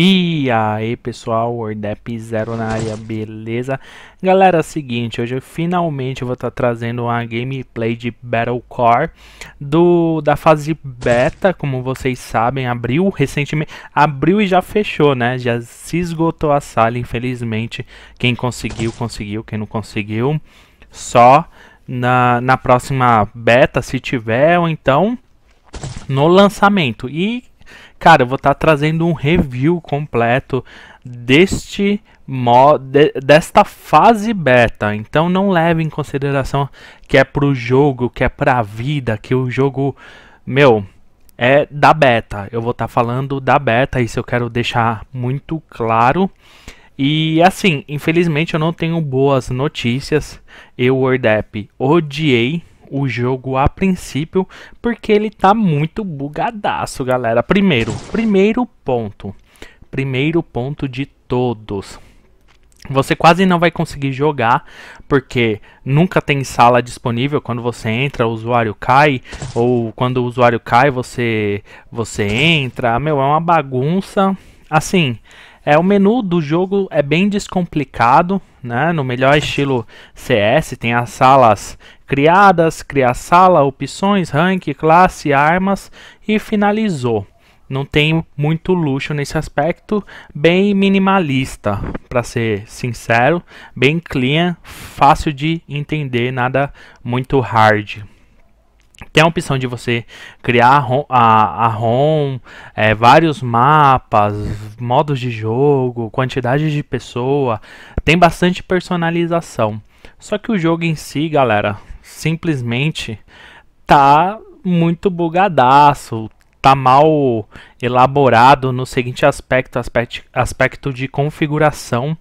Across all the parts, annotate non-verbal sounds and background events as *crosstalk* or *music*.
E aí pessoal, Wordap Zero na área, beleza? Galera, é seguinte, hoje eu finalmente vou estar tá trazendo uma gameplay de Core do, da fase beta, como vocês sabem, abriu recentemente, abriu e já fechou, né? Já se esgotou a sala, infelizmente, quem conseguiu, conseguiu, quem não conseguiu, só na, na próxima beta, se tiver, ou então no lançamento. E Cara, eu vou estar tá trazendo um review completo deste mod, de, desta fase beta. Então não leve em consideração que é pro jogo, que é pra vida, que o jogo, meu, é da beta. Eu vou estar tá falando da beta, isso eu quero deixar muito claro. E assim, infelizmente eu não tenho boas notícias. Eu, WordApp, odiei o jogo a princípio, porque ele tá muito bugadaço, galera. Primeiro, primeiro ponto. Primeiro ponto de todos. Você quase não vai conseguir jogar, porque nunca tem sala disponível. Quando você entra, o usuário cai, ou quando o usuário cai, você você entra. Meu, é uma bagunça. Assim, é, o menu do jogo é bem descomplicado, né? No melhor estilo CS, tem as salas criadas, criar sala, opções, rank, classe, armas e finalizou. Não tem muito luxo nesse aspecto, bem minimalista, para ser sincero, bem clean, fácil de entender, nada muito hard. Tem a opção de você criar a ROM, a, a ROM é, vários mapas, modos de jogo, quantidade de pessoa. Tem bastante personalização. Só que o jogo em si, galera, simplesmente tá muito bugadaço tá mal elaborado no seguinte aspecto, aspecto, aspecto de configuração.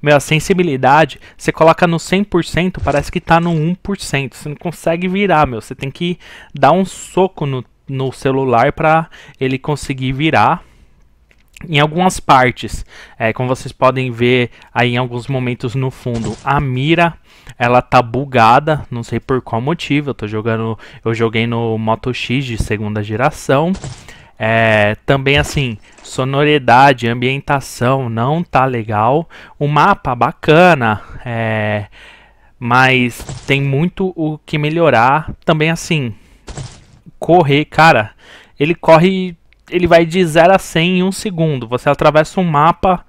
Meu, a sensibilidade, você coloca no 100%, parece que tá no 1%. Você não consegue virar, meu. Você tem que dar um soco no, no celular para ele conseguir virar em algumas partes, é, como vocês podem ver aí em alguns momentos no fundo, a mira ela tá bugada, não sei por qual motivo. Eu tô jogando, eu joguei no Moto X de segunda geração. É, também assim, sonoridade, ambientação não tá legal. O mapa bacana, é, mas tem muito o que melhorar. Também assim, correr, cara, ele corre ele vai de 0 a 100 em um segundo. Você atravessa um mapa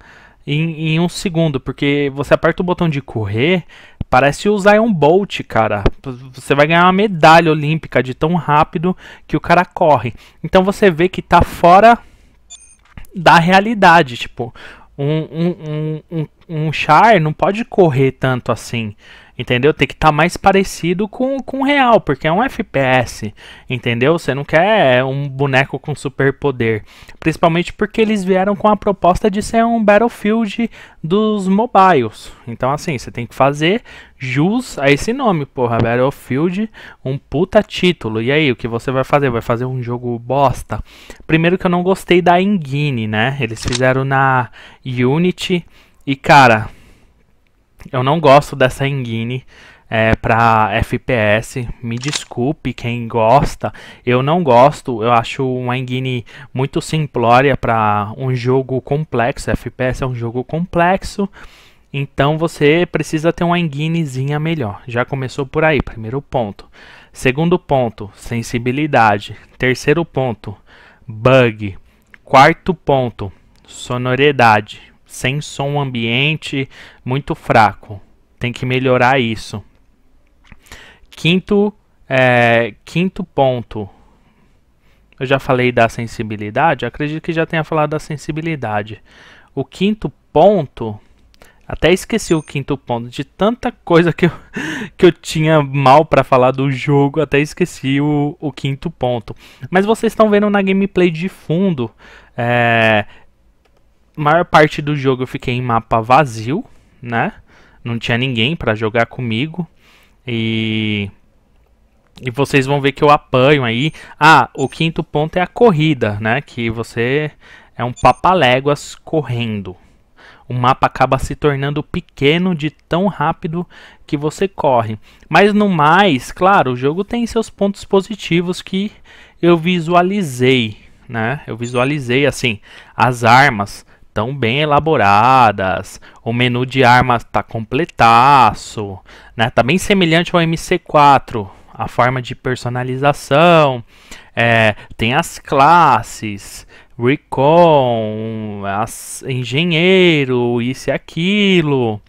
em, em um segundo, porque você aperta o botão de correr, parece usar um Bolt, cara. Você vai ganhar uma medalha olímpica de tão rápido que o cara corre. Então você vê que tá fora da realidade, tipo, um, um, um, um, um char não pode correr tanto assim entendeu? Tem que estar tá mais parecido com o real, porque é um FPS, entendeu? Você não quer é, um boneco com superpoder, principalmente porque eles vieram com a proposta de ser um Battlefield dos mobiles. Então assim, você tem que fazer jus a esse nome, porra, Battlefield, um puta título. E aí, o que você vai fazer? Vai fazer um jogo bosta? Primeiro que eu não gostei da engine, né? Eles fizeram na Unity e cara, eu não gosto dessa engine é, para FPS. Me desculpe quem gosta. Eu não gosto. Eu acho uma engine muito simplória para um jogo complexo. FPS é um jogo complexo. Então você precisa ter uma enginezinha melhor. Já começou por aí, primeiro ponto. Segundo ponto, sensibilidade. Terceiro ponto, bug. Quarto ponto, sonoridade sem som ambiente, muito fraco. Tem que melhorar isso. Quinto, é, quinto ponto. Eu já falei da sensibilidade, acredito que já tenha falado da sensibilidade. O quinto ponto, até esqueci o quinto ponto, de tanta coisa que eu, *laughs* que eu tinha mal para falar do jogo, até esqueci o, o quinto ponto. Mas vocês estão vendo na gameplay de fundo, é, maior parte do jogo eu fiquei em mapa vazio, né? Não tinha ninguém para jogar comigo. E e vocês vão ver que eu apanho aí. Ah, o quinto ponto é a corrida, né? Que você é um papaléguas correndo. O mapa acaba se tornando pequeno de tão rápido que você corre. Mas no mais, claro, o jogo tem seus pontos positivos que eu visualizei, né? Eu visualizei assim as armas tão bem elaboradas. O menu de armas tá completaço, né? Tá bem semelhante ao MC4, a forma de personalização, é, tem as classes, recon, as, engenheiro, isso e aquilo.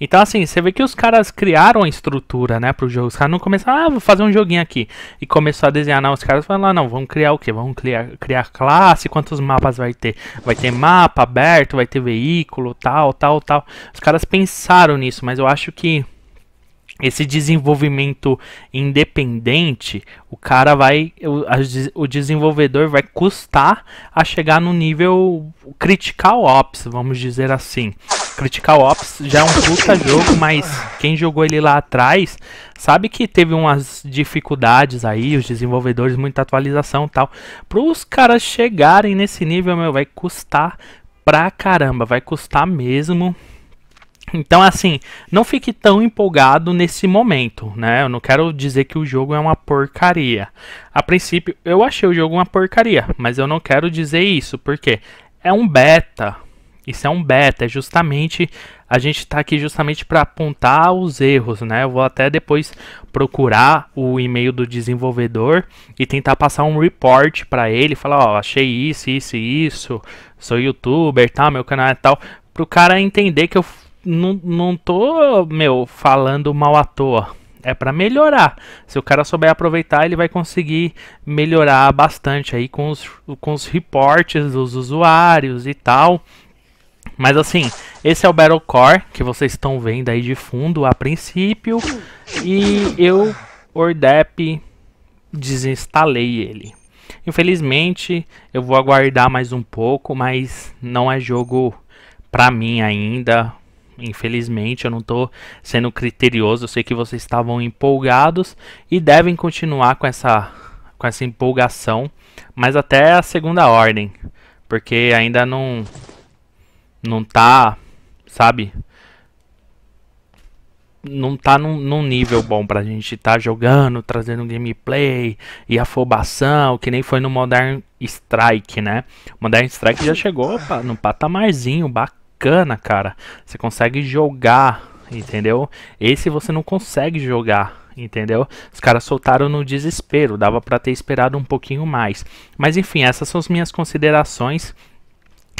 Então, assim, você vê que os caras criaram a estrutura, né, pro jogo. Os caras não começaram, ah, vou fazer um joguinho aqui. E começou a desenhar, não. Os caras falaram, não, vamos criar o quê? Vamos criar, criar classe, quantos mapas vai ter? Vai ter mapa aberto, vai ter veículo, tal, tal, tal. Os caras pensaram nisso, mas eu acho que esse desenvolvimento independente, o cara vai, o, a, o, desenvolvedor vai custar a chegar no nível critical ops, vamos dizer assim. Critical Ops já é um puta jogo, mas quem jogou ele lá atrás sabe que teve umas dificuldades aí, os desenvolvedores, muita atualização e tal. Para os caras chegarem nesse nível, meu, vai custar pra caramba, vai custar mesmo. Então, assim, não fique tão empolgado nesse momento, né? Eu não quero dizer que o jogo é uma porcaria. A princípio, eu achei o jogo uma porcaria, mas eu não quero dizer isso, porque é um beta, isso é um beta, é justamente a gente está aqui justamente para apontar os erros, né? Eu vou até depois procurar o e-mail do desenvolvedor e tentar passar um report para ele, falar, ó, oh, achei isso, isso e isso, sou youtuber, tal, tá, meu canal é tal, o cara entender que eu não, não tô, meu, falando mal à toa. É para melhorar. Se o cara souber aproveitar, ele vai conseguir melhorar bastante aí com os, com os reportes dos usuários e tal. Mas assim, esse é o Battle Core que vocês estão vendo aí de fundo a princípio. E eu, Ordep, desinstalei ele. Infelizmente, eu vou aguardar mais um pouco, mas não é jogo pra mim ainda. Infelizmente, eu não tô sendo criterioso. Eu sei que vocês estavam empolgados e devem continuar com essa, com essa empolgação, mas até a segunda ordem, porque ainda não não tá, sabe? Não tá num, num nível bom pra gente estar tá jogando, trazendo gameplay e afobação, que nem foi no Modern Strike, né? Modern Strike já chegou opa, patamarzinho bacana, cara. Você consegue jogar, entendeu? Esse você não consegue jogar entendeu? Os caras soltaram no desespero, dava para ter esperado um pouquinho mais. Mas enfim, essas são as minhas considerações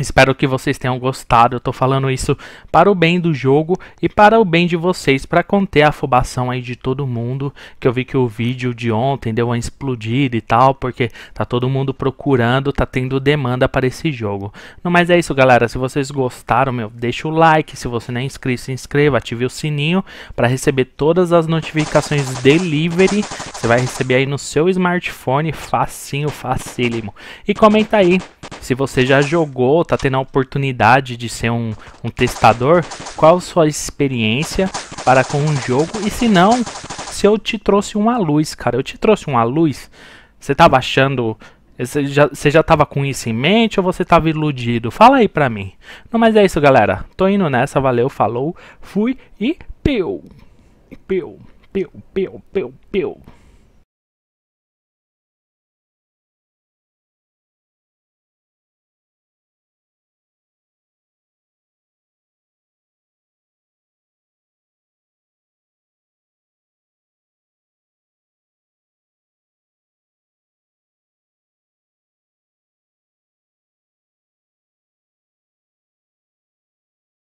Espero que vocês tenham gostado. Eu tô falando isso para o bem do jogo e para o bem de vocês, para conter a afobação aí de todo mundo. Que eu vi que o vídeo de ontem deu uma explodida e tal, porque tá todo mundo procurando, tá tendo demanda para esse jogo. Não, mas é isso, galera. Se vocês gostaram, meu, deixa o like. Se você não é inscrito, se inscreva, ative o sininho para receber todas as notificações delivery. Você vai receber aí no seu smartphone, facinho, facílimo. E comenta aí se você já jogou, está tendo a oportunidade de ser um, um testador, qual sua experiência para com um jogo? E se não, se eu te trouxe uma luz, cara, eu te trouxe uma luz, você tá baixando você já, já tava com isso em mente ou você tava iludido? Fala aí pra mim. Não, mas é isso, galera. Tô indo nessa, valeu, falou, fui e peu. Peu, peu, peu, peu, peu.